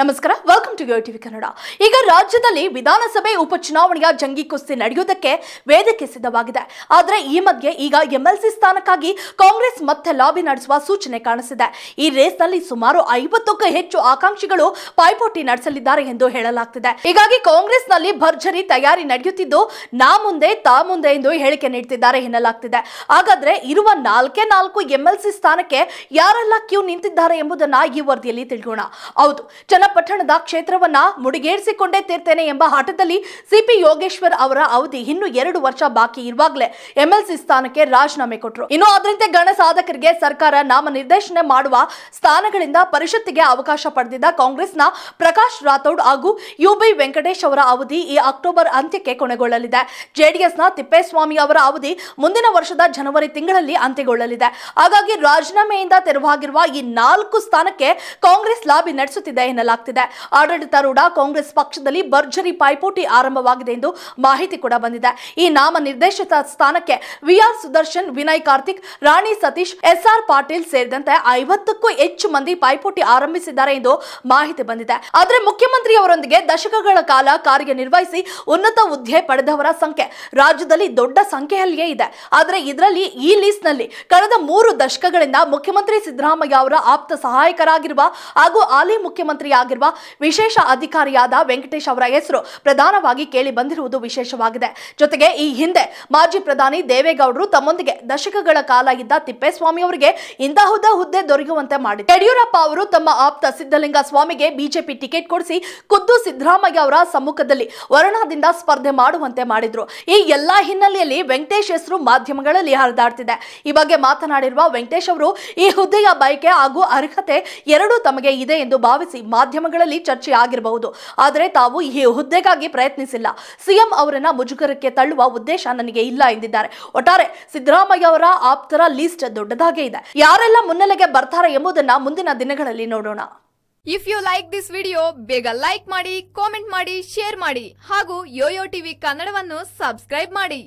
ನಮಸ್ಕಾರ welcome to TV Kannada ಈಗ ರಾಜ್ಯದಲ್ಲಿ ವಿಧಾನಸಭೆ ಉಪಚುನಾವಣೆಯ ಜಂಗಿ ಕುಸ್ತಿ ನಡೆಯುವುದಕ್ಕೆ ವೇದಿಕೆ ಸಿದ್ಧವಾಗಿದೆ ಆದರೆ ಈ ಮಧ್ಯೆ ಈಗ ಎಂಎಲ್ಸಿ ಸ್ಥಾನಕ್ಕಾಗಿ ಕಾಂಗ್ರೆಸ್ ಮತ್ತೆ ಲಾಬಿ ನಡೆಸುವ ಸೂಚನೆ ಕಾಣಿಸಿದೆ ಈ ರೇಸ್ನಲ್ಲಿ ಸುಮಾರು ಐವತ್ತಕ್ಕೂ ಹೆಚ್ಚು ಆಕಾಂಕ್ಷಿಗಳು ಪೈಪೋಟಿ ನಡೆಸಲಿದ್ದಾರೆ ಎಂದು ಹೇಳಲಾಗ್ತಿದೆ ಹೀಗಾಗಿ ಕಾಂಗ್ರೆಸ್ನಲ್ಲಿ ಭರ್ಜರಿ ತಯಾರಿ ನಡೆಯುತ್ತಿದ್ದು ನಾ ಮುಂದೆ ತಾ ಮುಂದೆ ಎಂದು ಹೇಳಿಕೆ ನೀಡುತ್ತಿದ್ದಾರೆ ಎನ್ನಲಾಗ್ತಿದೆ ಹಾಗಾದ್ರೆ ಇರುವ ನಾಲ್ಕೇ ನಾಲ್ಕು ಎಂಎಲ್ಸಿ ಸ್ಥಾನಕ್ಕೆ ಯಾರೆಲ್ಲ ಕ್ಯೂ ನಿಂತಿದ್ದಾರೆ ಎಂಬುದನ್ನು ಈ ವರದಿಯಲ್ಲಿ ತಿಳಿಯೋಣ ಹೌದು ಪಟ್ಟಣದ ಕ್ಷೇತ್ರವನ್ನ ಮುಡಿಗೇರಿಸಿಕೊಂಡೇ ತೀರ್ತೇನೆ ಎಂಬ ಹಠದಲ್ಲಿ ಸಿಪಿ ಯೋಗೇಶ್ವರ್ ಅವರ ಅವಧಿ ಇನ್ನು ಎರಡು ವರ್ಷ ಬಾಕಿ ಇರುವಾಗಲೇ ಎಂಎಲ್ಸಿ ಸ್ಥಾನಕ್ಕೆ ರಾಜೀನಾಮೆ ಕೊಟ್ಟರು ಇನ್ನು ಅದರಂತೆ ಗಣ ಸಾಧಕರಿಗೆ ಸರ್ಕಾರ ನಾಮ ನಿರ್ದೇಶನ ಮಾಡುವ ಸ್ಥಾನಗಳಿಂದ ಪರಿಷತ್ತಿಗೆ ಅವಕಾಶ ಪಡೆದಿದ್ದ ಕಾಂಗ್ರೆಸ್ನ ಪ್ರಕಾಶ್ ರಾಥೋಡ್ ಹಾಗೂ ಯುಬಿ ವೆಂಕಟೇಶ್ ಅವರ ಅವಧಿ ಈ ಅಕ್ಟೋಬರ್ ಅಂತ್ಯಕ್ಕೆ ಕೊನೆಗೊಳ್ಳಲಿದೆ ಜೆಡಿಎಸ್ನ ತಿಪ್ಪೇಸ್ವಾಮಿ ಅವರ ಅವಧಿ ಮುಂದಿನ ವರ್ಷದ ಜನವರಿ ತಿಂಗಳಲ್ಲಿ ಅಂತ್ಯಗೊಳ್ಳಲಿದೆ ಹಾಗಾಗಿ ರಾಜೀನಾಮೆಯಿಂದ ತೆರವಾಗಿರುವ ಈ ನಾಲ್ಕು ಸ್ಥಾನಕ್ಕೆ ಕಾಂಗ್ರೆಸ್ ಲಾಬಿ ನಡೆಸುತ್ತಿದೆ ಎನ್ನಲಾಗಿದೆ ಆಗ್ತಿದೆ ಆಡಳಿತಾರೂಢ ಕಾಂಗ್ರೆಸ್ ಪಕ್ಷದಲ್ಲಿ ಭರ್ಜರಿ ಪೈಪೋಟಿ ಆರಂಭವಾಗಿದೆ ಎಂದು ಮಾಹಿತಿ ಕೂಡ ಬಂದಿದೆ ಈ ನಾಮ ನಿರ್ದೇಶಿತ ಸ್ಥಾನಕ್ಕೆ ವಿಆರ್ ಸುದರ್ಶನ್ ವಿನಯ್ ಕಾರ್ತಿಕ್ ರಾಣಿ ಸತೀಶ್ ಎಸ್ಆರ್ ಪಾಟೀಲ್ ಸೇರಿದಂತೆ ಐವತ್ತಕ್ಕೂ ಹೆಚ್ಚು ಮಂದಿ ಪೈಪೋಟಿ ಆರಂಭಿಸಿದ್ದಾರೆ ಎಂದು ಮಾಹಿತಿ ಬಂದಿದೆ ಆದರೆ ಮುಖ್ಯಮಂತ್ರಿಯವರೊಂದಿಗೆ ದಶಕಗಳ ಕಾಲ ಕಾರ್ಯನಿರ್ವಹಿಸಿ ಉನ್ನತ ಹುದ್ದೆ ಪಡೆದವರ ಸಂಖ್ಯೆ ರಾಜ್ಯದಲ್ಲಿ ದೊಡ್ಡ ಸಂಖ್ಯೆಯಲ್ಲಿಯೇ ಇದೆ ಆದರೆ ಇದರಲ್ಲಿ ಈ ಲೀಸ್ಟ್ ನಲ್ಲಿ ಕಳೆದ ಮೂರು ದಶಕಗಳಿಂದ ಮುಖ್ಯಮಂತ್ರಿ ಸಿದ್ದರಾಮಯ್ಯ ಅವರ ಆಪ್ತ ಸಹಾಯಕರಾಗಿರುವ ಹಾಗೂ ಹಾಲಿ ಮುಖ್ಯಮಂತ್ರಿಯಾಗಿ ಆಗಿರುವ ವಿಶೇಷ ಅಧಿಕಾರಿಯಾದ ವೆಂಕಟೇಶ್ ಅವರ ಹೆಸರು ಪ್ರಧಾನವಾಗಿ ಕೇಳಿ ಬಂದಿರುವುದು ವಿಶೇಷವಾಗಿದೆ ಜೊತೆಗೆ ಈ ಹಿಂದೆ ಮಾಜಿ ಪ್ರಧಾನಿ ದೇವೇಗೌಡರು ತಮ್ಮೊಂದಿಗೆ ದಶಕಗಳ ಕಾಲ ಇದ್ದ ತಿಪ್ಪೇಸ್ವಾಮಿ ಅವರಿಗೆ ಇಂತಹುದೇ ಹುದ್ದೆ ದೊರೆಯುವಂತೆ ಮಾಡಿದೆ ಯಡಿಯೂರಪ್ಪ ಅವರು ತಮ್ಮ ಆಪ್ತ ಸಿದ್ದಲಿಂಗ ಸ್ವಾಮಿಗೆ ಬಿಜೆಪಿ ಟಿಕೆಟ್ ಕೊಡಿಸಿ ಖುದ್ದು ಸಿದ್ದರಾಮಯ್ಯ ಅವರ ಸಮ್ಮುಖದಲ್ಲಿ ವರ್ಣದಿಂದ ಸ್ಪರ್ಧೆ ಮಾಡುವಂತೆ ಮಾಡಿದ್ರು ಈ ಎಲ್ಲಾ ಹಿನ್ನೆಲೆಯಲ್ಲಿ ವೆಂಕಟೇಶ್ ಹೆಸರು ಮಾಧ್ಯಮಗಳಲ್ಲಿ ಹರಿದಾಡ್ತಿದೆ ಈ ಬಗ್ಗೆ ಮಾತನಾಡಿರುವ ವೆಂಕಟೇಶ್ ಅವರು ಈ ಹುದ್ದೆಯ ಬಯಕೆ ಹಾಗೂ ಅರ್ಹತೆ ಎರಡೂ ತಮಗೆ ಇದೆ ಎಂದು ಭಾವಿಸಿ ಮಾಧ್ಯಮ ಮಾಧ್ಯಮಗಳಲ್ಲಿ ಚರ್ಚೆ ಆಗಿರಬಹುದು ಆದರೆ ತಾವು ಈ ಹುದ್ದೆಗಾಗಿ ಪ್ರಯತ್ನಿಸಿಲ್ಲ ಸಿಎಂ ಅವರನ್ನ ಮುಜುಗರಕ್ಕೆ ತಳ್ಳುವ ಉದ್ದೇಶ ನನಗೆ ಇಲ್ಲ ಎಂದಿದ್ದಾರೆ ಒಟ್ಟಾರೆ ಸಿದ್ದರಾಮಯ್ಯ ಅವರ ಆಪ್ತರ ಲಿಸ್ಟ್ ದೊಡ್ಡದಾಗೇ ಇದೆ ಯಾರೆಲ್ಲ ಮುನ್ನೆಲೆಗೆ ಬರ್ತಾರೆ ಎಂಬುದನ್ನ ಮುಂದಿನ ದಿನಗಳಲ್ಲಿ ನೋಡೋಣ if you like this video ಬೇಗ ಲೈಕ್ ಮಾಡಿ ಕಾಮೆಂಟ್ ಮಾಡಿ ಶೇರ್ ಮಾಡಿ ಹಾಗೂ ಯೋಯೋ ಟಿವಿ ಕನ್ನಡವನ್ನು ಸಬ್ಸ್ಕ್ರೈಬ್ ಮಾಡಿ